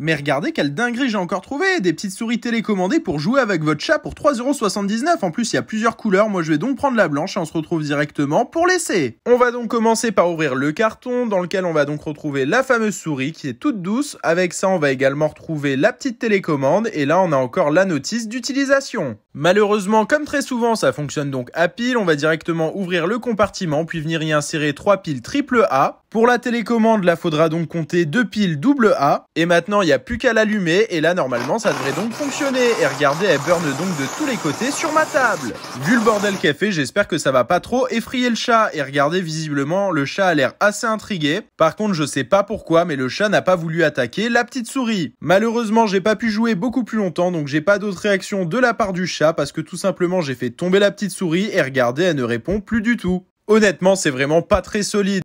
Mais regardez quelle dinguerie j'ai encore trouvé Des petites souris télécommandées pour jouer avec votre chat pour 3,79€. En plus, il y a plusieurs couleurs. Moi, je vais donc prendre la blanche et on se retrouve directement pour l'essai. On va donc commencer par ouvrir le carton dans lequel on va donc retrouver la fameuse souris qui est toute douce. Avec ça, on va également retrouver la petite télécommande et là, on a encore la notice d'utilisation. Malheureusement, comme très souvent, ça fonctionne donc à pile. On va directement ouvrir le compartiment puis venir y insérer trois piles triple A pour la télécommande, là faudra donc compter deux piles double A. Et maintenant, il n'y a plus qu'à l'allumer. Et là, normalement, ça devrait donc fonctionner. Et regardez, elle burn donc de tous les côtés sur ma table. Vu le bordel qu'elle fait, j'espère que ça va pas trop effrayer le chat. Et regardez, visiblement, le chat a l'air assez intrigué. Par contre, je sais pas pourquoi, mais le chat n'a pas voulu attaquer la petite souris. Malheureusement, j'ai pas pu jouer beaucoup plus longtemps, donc j'ai pas d'autres réactions de la part du chat parce que tout simplement, j'ai fait tomber la petite souris et regardez, elle ne répond plus du tout. Honnêtement, c'est vraiment pas très solide.